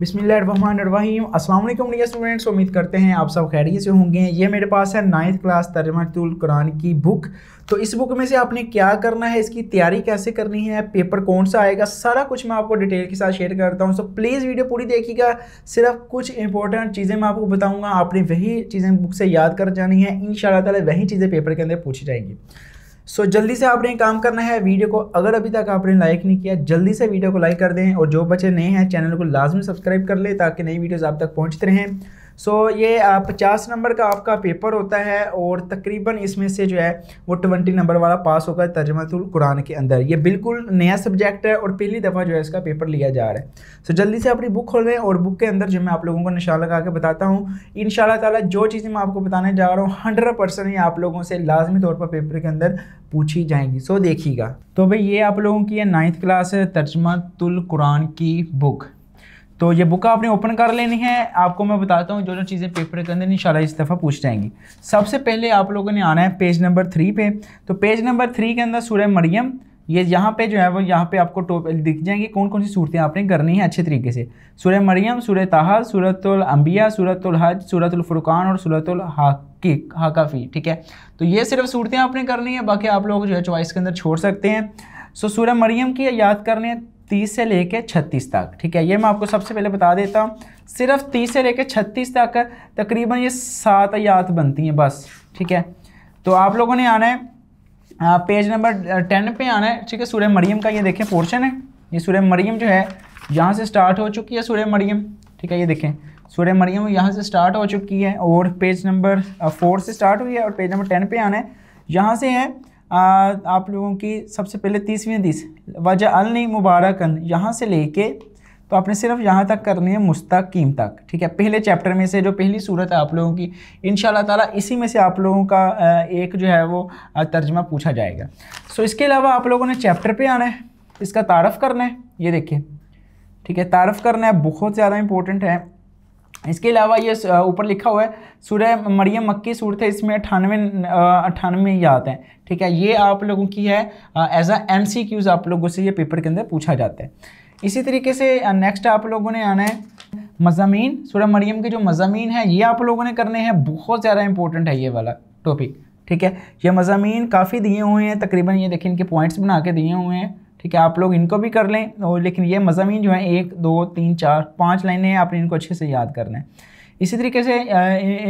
बिसमीम असल स्टूडेंट्स उम्मीद करते हैं आप सब खैरियत से होंगे ये मेरे पास है नाइन्थ क्लास तर्जमतुल कुरान की बुक तो इस बुक में से आपने क्या करना है इसकी तैयारी कैसे करनी है पेपर कौन सा आएगा सारा कुछ मैं आपको डिटेल के साथ शेयर करता हूँ सो प्लीज़ वीडियो पूरी देखिएगा सिर्फ कुछ इंपॉर्टेंट चीज़ें मैं आपको बताऊँगा आपने वही चीज़ें बुक से याद कर जानी है इन ताला वही चीज़ें पेपर के अंदर पूछी जाएंगी सो so, जल्दी से आपने काम करना है वीडियो को अगर अभी तक आपने लाइक नहीं किया जल्दी से वीडियो को लाइक कर दें और जो बच्चे नए हैं चैनल को लाजमी सब्सक्राइब कर लें ताकि नई वीडियोज़ आप तक पहुँचते रहें सो so, ये पचास नंबर का आपका पेपर होता है और तकरीबन इसमें से जो है वो ट्वेंटी नंबर वाला पास होगा तर्जमतुल कुरान के अंदर ये बिल्कुल नया सब्जेक्ट है और पहली दफ़ा जो है इसका पेपर लिया जा रहा है सो so, जल्दी से अपनी बुक खोल रहे हैं और बुक के अंदर जो मैं आप लोगों को निशान लगा के बताता हूँ इन ताला जो चीज़ें मैं आपको बताने जा रहा हूँ हंड्रेड परसेंट ये आप लोगों से लाजमी तौर पर पेपर के अंदर पूछी जाएंगी सो so, देखिएगा तो भाई ये आप लोगों की है नाइन्थ क्लास तर्जमतुल कुरान की बुक तो ये बुक आपने ओपन कर लेनी है आपको मैं बताता हूँ जो जो चीज़ें पेपर के अंदर इन इस दफ़ा पूछ जाएंगी सबसे पहले आप लोगों ने आना है पेज नंबर थ्री पे तो पेज नंबर थ्री के अंदर सूर्य मरियम ये यहाँ पे जो है वो यहाँ पे आपको टोप दिख जाएंगी कौन कौन सी सूरतें आपने करनी है अच्छे तरीके से सूर्य मरियम सूर्य ताहा सूरतुल अम्बिया सूरतुल हज सूरतुल फुरकान और सूरतुल हाकाफ़ी ठीक है तो ये सिर्फ सूरतें आपने करनी है बाकी आप लोग जो है चॉइस के अंदर छोड़ सकते हैं सो सूर्य मरियम की याद करने तीस से कर छत्तीस तक ठीक है ये मैं आपको सबसे पहले बता देता हूँ सिर्फ तीस से लेके छत्तीस तक तकरीबन ये सात आयात बनती हैं बस ठीक है तो आप लोगों ने आना है पेज नंबर टेन पे आना है ठीक है सूर्य मरियम का ये देखें पोर्शन है ये सूर्य मरियम जो है यहाँ से स्टार्ट हो चुकी है सूर्य मरियम ठीक है ये देखें सूर्य मरियम यहाँ से स्टार्ट हो चुकी है और पेज नंबर फोर से स्टार्ट हुई है और पेज नंबर टेन पे आना है यहाँ से है आ, आप लोगों की सबसे पहले तीसवीं हदीस वजह नहीं मुबारकन यहाँ से लेके तो आपने सिर्फ यहाँ तक करनी है मुस्तकीम तक ठीक है पहले चैप्टर में से जो पहली सूरत है आप लोगों की इन ताला इसी में से आप लोगों का एक जो है वो तर्जमा पूछा जाएगा सो इसके अलावा आप लोगों ने चैप्टर पर आना है इसका तारफ़ करना है ये देखिए ठीक है तारफ़ करना है बहुत ज़्यादा इंपॉर्टेंट है इसके अलावा ये ऊपर लिखा हुआ है सूर्य मरियम मक्की सूरत है इसमें अठानवे अठानवे ही आते हैं ठीक है ये आप लोगों की है एज अ एम सी आप लोगों से ये पेपर के अंदर पूछा जाता है इसी तरीके से नेक्स्ट आप लोगों ने आना है मजामी सूर्य मरियम के जो मजामी है ये आप लोगों ने करने हैं बहुत ज़्यादा इंपॉर्टेंट है ये वाला टॉपिक ठीक है ये मजामी काफ़ी दिए हुए हैं तकरीबन ये देखिए इनके पॉइंट्स बना के दिए हुए हैं ठीक है आप लोग इनको भी कर लें और लेकिन ये मजामी जो हैं एक दो तीन चार पाँच लाइनें हैं आपने इनको अच्छे से याद करना है इसी तरीके से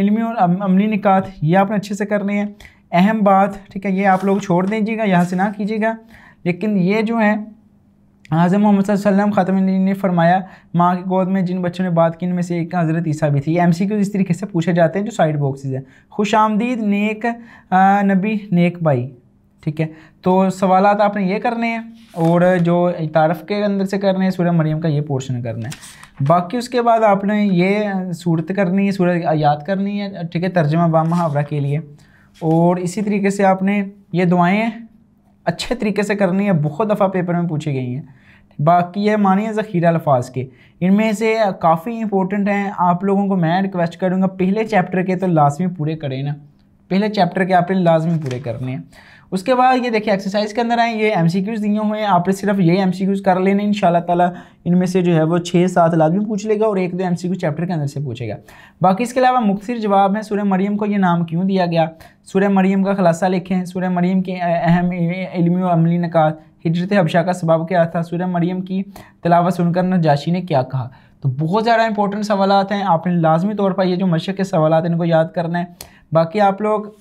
इलमी और अमली निकात ये आपने अच्छे से करने हैं अहम बात ठीक है ये आप लोग छोड़ दीजिएगा यहाँ से ना कीजिएगा लेकिन ये जो है हज़र मोहम्मद वसल्लम ख़ातम ने फरमाया माँ की गोद में जिन बच्चों ने बात की इनमें से एक हज़रत ईसा भी थी एम सी इस तरीके से पूछे जाते हैं जो साइड बॉक्सिस हैं खुश आमदीद नेक आ, नबी नेक भाई ठीक है तो सवाल आपने ये करने हैं और जो तारफ़ के अंदर से करने हैं सूर्य मरियम का ये पोर्शन करना है बाकी उसके बाद आपने ये सूरत करनी है सूरत याद करनी है ठीक है तर्जमा बा मुहावरा के लिए और इसी तरीके से आपने ये दुआएँ अच्छे तरीके से करनी है बहुत दफ़ा पेपर में पूछी गई हैं बाकी ये मानिए ज़ख़ीरा अल्फाज के इनमें से काफ़ी इंपॉर्टेंट हैं आप लोगों को मैं रिक्वेस्ट करूँगा पहले चैप्टर के तो लाजमी पूरे करें ना पहले चैप्टर के आपने लाजमी पूरे करने हैं उसके बाद ये देखिए एक्सरसाइज के अंदर आए ये एम सी क्यूज़ दिए हुए हैं आप सिर्फ ये एम सी क्यूज़ कर लेने इन तला इनमें से जो है वो छः सात लाजमी पूछ लेगा और एक दो एम सी क्यू चैप्टर के अंदर से पूछेगा बाकी इसके अलावा मुख्तर जवाब है सूर्य मरीम को ये नाम क्यों दिया गया सूर्य मरीम का खलासा लिखें सूर्य मरीम के अहम इलमी और अमली नकात हिजरत हबशा का सबाब क्या था सूर्य मरीम की तलावा सुनकर नजाशी ने क्या कहा तो बहुत ज़्यादा इंपॉर्टेंट सवाल हैं आपने लाजमी तौर पर ये जो मशक़ के सवाल हैं इनको याद करना है बाकी आप लोग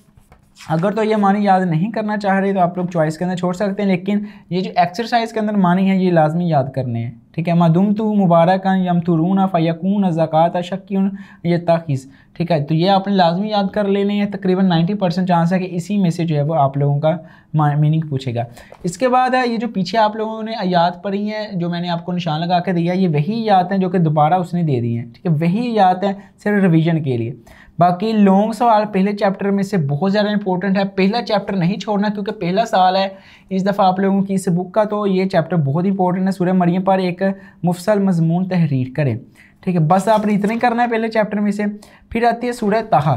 अगर तो ये मानी याद नहीं करना चाह रहे तो आप लोग चॉइस के अंदर छोड़ सकते हैं लेकिन ये जो एक्सरसाइज के अंदर मानी है ये लाजमी याद करने हैं ठीक है मदुम तो मुबारक यम तुरून फ़ैकून ज़क़़त शक्न ये तखीस ठीक है तो ये आपने लाजमी याद कर लेने हैं तकरीबन 90 परसेंट चांस है कि इसी में से जो है वो आप लोगों का मीनिंग पूछेगा इसके बाद है ये जो पीछे आप लोगों ने याद पढ़ी हैं जो मैंने आपको निशान लगा के दिया ये वही याद हैं जो कि दोबारा उसने दे दी हैं ठीक है वही याद हैं सिर्फ रिविज़न के लिए बाकी लॉन्ग सवाल पहले चैप्टर में से बहुत ज़्यादा इंपॉर्टेंट है पहला चैप्टर नहीं छोड़ना क्योंकि पहला सवाल है इस दफ़ा आप लोगों की इस बुक का तो ये चैप्टर बहुत इंपॉर्टेंट है सूर्य मरियम पर एक मुफसल मजमून तहरीर करें ठीक है बस आपने इतना ही करना है पहले चैप्टर में से फिर आती है सूर्य तहा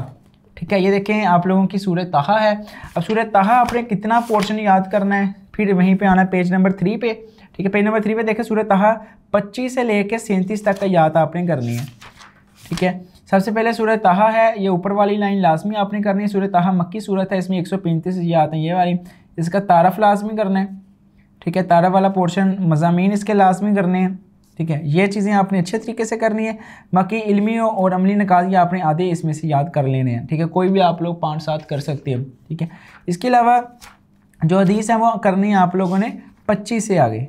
ठीक है ये देखें आप लोगों की सूर्य तहा है अब सूर्य तहा आपने कितना पोर्शन याद करना है फिर वहीं पर आना है पेज नंबर थ्री पे ठीक है पेज नंबर थ्री पे देखें सूर्य तहा पच्चीस से लेकर सैंतीस तक का याद आपने करनी है ठीक है सबसे पहले सूरत तहा है ये ऊपर वाली लाइन लाजमी आपने करनी है सूरत तहा मक्की सूरत है इसमें एक सौ पैंतीस ये आते हैं ये वाली इसका तारफ़ लाजमी करना है ठीक है तारफ वाला पोर्शन मजामी इसके लाजमी करने हैं ठीक है ये चीज़ें आपने अच्छे तरीके से करनी है बाकी इलमी और अमली नकाज ये आपने आधे इसमें से याद कर लेने हैं ठीक है कोई भी आप लोग पाँच सात कर सकते हैं ठीक है इसके अलावा जो हदीस है वो करनी है आप लोगों ने पच्चीस से आगे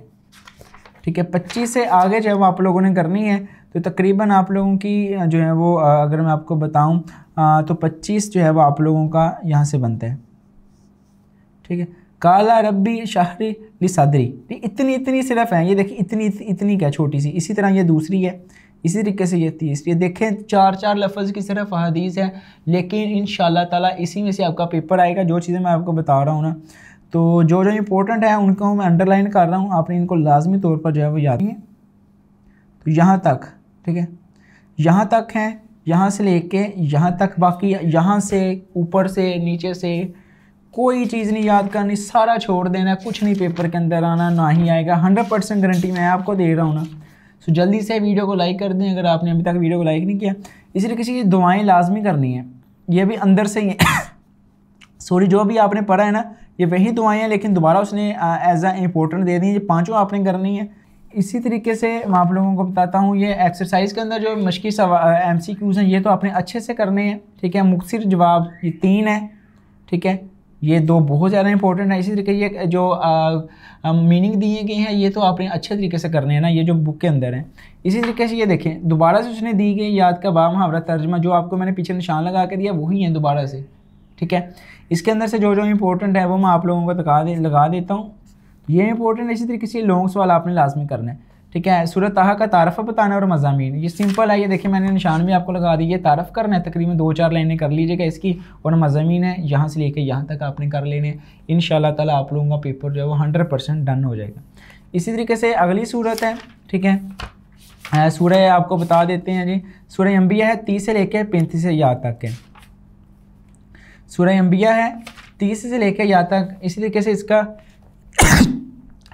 ठीक है पच्चीस से आगे जब आप लोगों ने करनी है तो तकरीबन आप लोगों की जो है वो अगर मैं आपको बताऊं तो 25 जो है वो आप लोगों का यहाँ से बनता है ठीक है काला रबी शाहरी लिसदरी ठीक इतनी इतनी सिर्फ है ये देखिए इतनी इतनी क्या छोटी सी इसी तरह ये दूसरी है इसी तरीके से ये तीसरी देखें चार चार लफ्ज़ की सिर्फ अदीस है लेकिन इन ताला इसी में से आपका पेपर आएगा जो चीज़ें मैं आपको बता रहा हूँ ना तो जो जो इंपॉर्टेंट है उनको मैं अंडरलाइन कर रहा हूँ आपने इनको लाजमी तौर पर जो है वो याद है तो यहाँ तक ठीक है यहाँ तक हैं यहाँ से लेके यहाँ तक बाकी यहाँ से ऊपर से नीचे से कोई चीज़ नहीं याद करनी सारा छोड़ देना कुछ नहीं पेपर के अंदर आना ना ही आएगा हंड्रेड परसेंट गारंटी मैं आपको दे रहा हूँ ना सो जल्दी से वीडियो को लाइक कर दें अगर आपने अभी तक वीडियो को लाइक नहीं किया इसलिए किसी की दुआएँ लाजमी करनी है ये भी अंदर से ही सॉरी जो भी आपने पढ़ा है ना ये वही दुआएं हैं लेकिन दोबारा उसने एज आ इम्पोर्टेंट दे दी ये पाँचों आपने करनी है इसी तरीके से मैं आप लोगों को बताता हूँ ये एक्सरसाइज के अंदर जो सवा एम सी क्यूज़ हैं ये तो आपने अच्छे से करने हैं ठीक है मुखसर जवाब ये तीन है ठीक है ये दो बहुत ज़्यादा इंपॉर्टेंट है इसी तरीके ये जो मीनिंग दिए गए हैं ये तो आपने अच्छे तरीके से करने हैं ना ये जो बुक के अंदर हैं इसी तरीके से ये देखें दोबारा से उसने दी गई याद का बा मुहावरा तर्जमा जो आपको मैंने पीछे निशान लगा के दिया वही है दोबारा से ठीक है इसके अंदर से जो जो इंपॉर्टेंट है वो मैं आप लोगों को लगा दे लगा देता हूँ ये इंपॉर्टेंट इसी तरीके से लॉन्ग सवाल आपने लाजमी करना है ठीक है सूरत तहा का तारफ़ बताना और मजामी ये सिंपल है ये देखिए मैंने निशान भी आपको लगा दी ये तारफ़ करना है तकरीबन दो चार लाइनें कर लीजिएगा इसकी और मजामी है यहाँ से लेकर यहाँ तक आपने कर लेने इन तला आप लोगों का पेपर जो है वो हंड्रेड परसेंट डन हो जाएगा इसी तरीके से अगली सूरत है ठीक है सूर्य आपको बता देते हैं जी सूर्य अम्बिया है तीस से लेकर पैंतीस से यहाँ तक है सूर्य अम्बिया है तीस से लेकर यहाँ तक इसी तरीके से इसका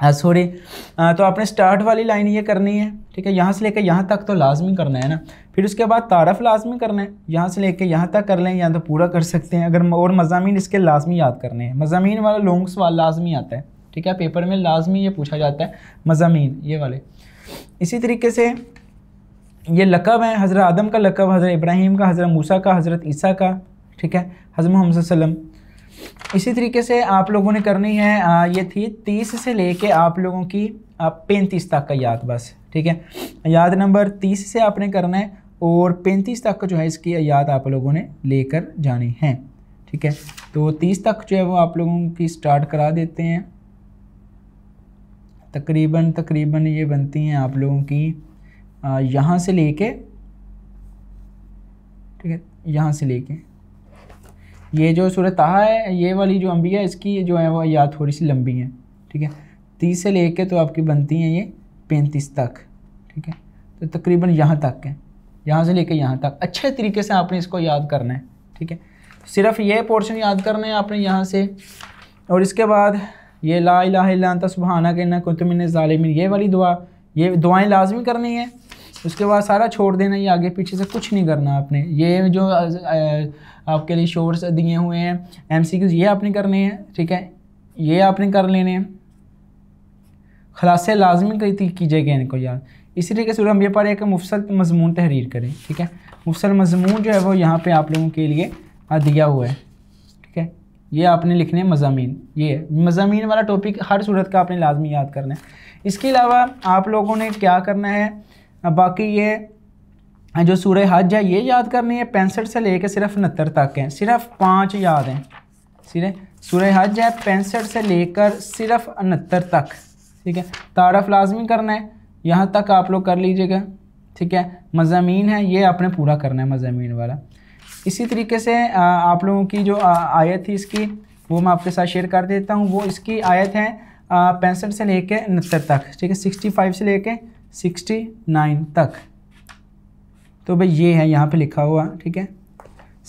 सॉरी हाँ, हाँ, तो आपने स्टार्ट वाली लाइन ये करनी है ठीक है यहाँ से लेकर यहाँ तक तो लाजमी करना है ना फिर उसके बाद तारफ़ लाजमी करना है यहाँ से लेकर यहाँ तक कर लें या तो पूरा कर सकते हैं अगर और मजामी इसके लाजमी याद करने हैं मजामी वाला लॉन्ग सवाल लाजमी आता है ठीक है पेपर में लाजमी ये पूछा जाता है मजामी ये वाले इसी तरीके से ये लकब हैं हज़रत आदम का लकब हज़रत इब्राहिम का हज़रत मूसा का हज़रत ईसा का ठीक है हज़रत मोहम्मद इसी तरीके से आप लोगों ने करनी है आ, ये थी तीस से लेके आप लोगों की पैंतीस तक का याद बस ठीक है याद नंबर तीस से आपने करना है और पैंतीस तक का जो है इसकी याद आप लोगों ने लेकर जानी है ठीक है तो तीस तक जो है वो आप लोगों की स्टार्ट करा देते हैं तकरीबन तकरीबन ये बनती हैं आप लोगों की यहाँ से लेके ठीक है यहाँ से लेके ये जो सूरत है ये वाली जो अम्बिया इसकी जो है वो या थोड़ी सी लंबी है ठीक है तीस से लेके तो आपकी बनती हैं ये पैंतीस तक ठीक है तो तकरीबन यहाँ तक है यहाँ से लेके यहाँ तक अच्छे तरीके से आपने इसको याद करना है ठीक है सिर्फ ये पोर्शन याद करना है आपने यहाँ से और इसके बाद ये ला इला सुबहाना के ना कुतमिन ालमिन ये वाली दुआ ये दुआएं लाजमी करनी है उसके बाद सारा छोड़ देना ये आगे पीछे से कुछ नहीं करना आपने ये जो आपके लिए शोर्स दिए हुए हैं एम ये आपने करने हैं ठीक है ये आपने कर लेने हैं खलासे लाजमी कीजिएगा इनको याद इसी तरीके से हम ये पर कि मुफसल मजमून तहरीर करें ठीक है मुफसल मजमून जो है वो यहाँ पे आप लोगों के लिए दिया हुआ है ठीक है ये आपने लिखने मजामी ये मजामी वाला टॉपिक हर सूरत का आपने लाजमी याद करना है इसके अलावा आप लोगों ने क्या करना है बाकी ये जो सूर हज है ये याद करनी है पैंसठ से लेके सिर्फ उनहत्तर तक हैं सिर्फ पाँच याद हैं सिर्फ सूर हज है पैंसठ से लेकर सिर्फ उनहत्तर तक ठीक है तारफ लाजमी करना है यहाँ तक आप लोग कर लीजिएगा ठीक है मजामीन है ये आपने पूरा करना है मजामीन वाला इसी तरीके से आप लोगों की जो आयत थी इसकी वो मैं आपके साथ शेयर कर देता हूँ वो इसकी आयत है पैंसठ से लेके उनहत्तर तक ठीक है सिक्सटी फाइव से लेके 69 तक तो भाई ये है यहाँ पे लिखा हुआ ठीक है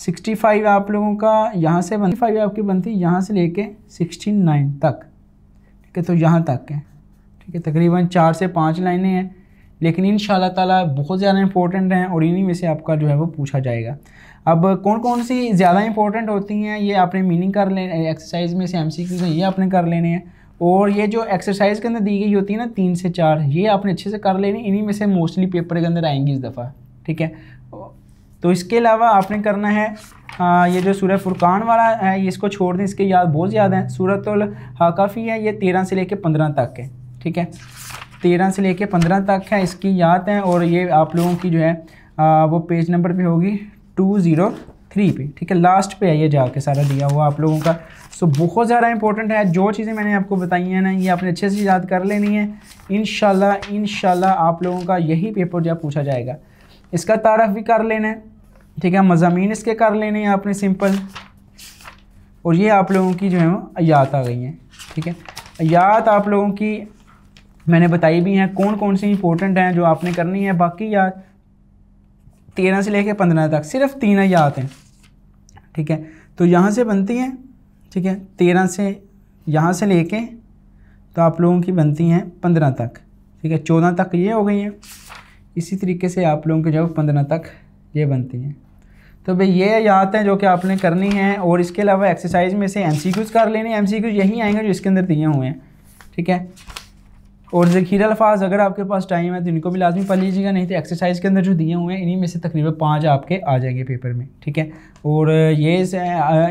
65 आप लोगों का यहाँ से बनती फाइव आपकी बनती है यहाँ से लेके 69 तक ठीक है तो यहाँ तक है ठीक है तकरीबन चार से पाँच लाइनें हैं लेकिन इन ताला बहुत ज़्यादा इंपॉर्टेंट हैं और इन्हीं में से आपका जो है वो पूछा जाएगा अब कौन कौन सी ज़्यादा इंपॉर्टेंट होती हैं ये आपने मीनिंग कर ले एक्सरसाइज में से एम सी ये आपने कर लेने हैं और ये जो एक्सरसाइज के अंदर दी गई होती है ना तीन से चार ये आपने अच्छे से कर लेनी इन्हीं में से मोस्टली पेपर के अंदर आएंगी इस दफ़ा ठीक है तो इसके अलावा आपने करना है आ, ये जो सूर्य फुरकान वाला है इसको छोड़ दें इसके याद बहुत ज़्यादा है सूरत काफ़ी है ये तेरह से लेके पंद्रह तक है ठीक है तेरह से लेके पंद्रह तक है इसकी याद है और ये आप लोगों की जो है आ, वो पेज नंबर पे होगी टू ज़ीरो थ्री पे ठीक है लास्ट पे आइए जाके सारा दिया हुआ आप लोगों का सो so, बहुत ज़्यादा इंपॉर्टेंट है जो चीज़ें मैंने आपको बताई हैं ना ये आपने अच्छे से याद कर लेनी है इन शाह आप लोगों का यही पेपर जो पूछा जाएगा इसका तारफ़ भी कर लेना है ठीक है मजामी इसके कर लेने हैं आपने सिंपल और ये आप लोगों की जो है वो आयात आ गई हैं ठीक है याद आप लोगों की मैंने बताई भी हैं कौन कौन सी इंपॉर्टेंट हैं जो आपने करनी है बाकी याद तेरह से लेकर पंद्रह तक सिर्फ तीन आयात हैं ठीक है तो यहाँ से बनती हैं ठीक है तेरह से यहाँ से लेके तो आप लोगों की बनती हैं पंद्रह तक ठीक है चौदह तक ये हो गई हैं इसी तरीके से आप लोगों के जो पंद्रह तक ये बनती हैं तो भाई ये याद हैं जो कि आपने करनी है और इसके अलावा एक्सरसाइज में से एम कर लेने एम यही आएंगे जो इसके अंदर दिए हुए हैं ठीक है और ज़खीर अल्फाज अगर आपके पास टाइम है तो इनको भी लाजमी पढ़ लीजिएगा नहीं तो एक्सरसाइज के अंदर जो दिए हुए हैं इन्हीं में से तकरीबन पाँच आपके आ जाएंगे पेपर में ठीक है और ये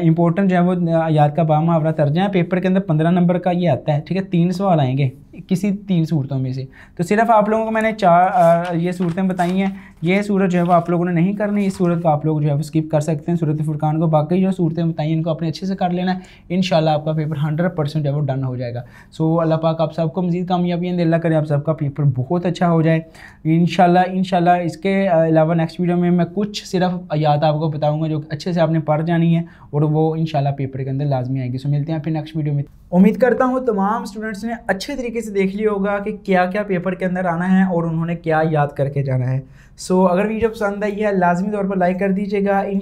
इंपॉर्टेंट जो है वो याद का बाम आवरा तर्जा है पेपर के अंदर पंद्रह नंबर का ये आता है ठीक है तीन सवाल आएंगे किसी तीन सूरतों में से तो सिर्फ आप लोगों को मैंने चार ये सूरतें बताई हैं ये सूरत जो है वो आप लोगों ने नहीं करनी इस सूरत को आप लोग जो है वो स्किप कर सकते हैं सूरत फुरकान को बाकी जो सूरतें बताई हैं इनको अपने अच्छे से कर लेना है इन आपका पेपर हंड्रेड परसेंट जो है वो डन हो जाएगा सो अल्लाह पाक आप सबको मजीद कामयाबियाँ दिल्ला करें आप सबका पेपर बहुत अच्छा हो जाए इन शाला इसके अलावा नेक्स्ट वीडियो में मैं कुछ सिर्फ याद आपको बताऊँगा जो अच्छे से आपने पढ़ जानी है और वो इन पेपर के अंदर लाजमी आएगी सो मिलते हैं फिर नेक्स्ट वीडियो में उम्मीद करता हूँ तमाम स्टूडेंट्स ने अच्छे तरीके से देख लिया होगा कि क्या क्या पेपर के अंदर आना है और उन्होंने क्या याद करके जाना है सो so, अगर वीडियो पसंद आई है लाजमी तौर पर लाइक कर दीजिएगा इन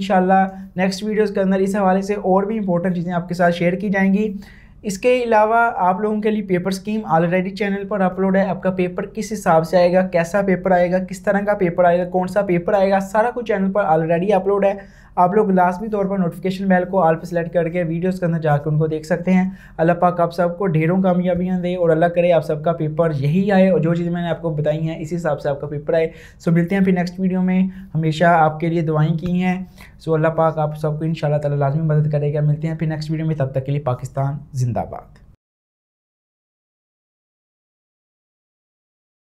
नेक्स्ट वीडियोस के अंदर इस हवाले से और भी इंपॉर्टेंट चीज़ें आपके साथ शेयर की जाएंगी इसके अलावा आप लोगों के लिए पेपर स्कीम ऑलरेडी चैनल पर अपलोड है आपका पेपर किस हिसाब से आएगा कैसा पेपर आएगा किस तरह का पेपर आएगा कौन सा पेपर आएगा सारा कुछ चैनल पर ऑलरेडी अपलोड है आप लोग लाजमी तौर पर नोटिफिकेशन बेल को आल पर सेलेक्ट करके वीडियोज़ के अंदर जाकर उनको देख सकते हैं अल्लाह पाक आप सबको ढेरों कामयाबियाँ दे और अल्लाह करे आप सबका पेपर यही आए और जो चीज़ मैंने आपको बताई हैं इसी हिसाब से आपका पेपर आए सो मिलते हैं फिर नेक्स्ट वीडियो में हमेशा आपके लिए दुआएँ की हैं सो अल्लाह पाक आप सबको इन शाला तला लाजमी मदद करेगा मिलते हैं फिर नेक्स्ट वीडियो में तब तक के लिए पाकिस्तान जिंदाबाद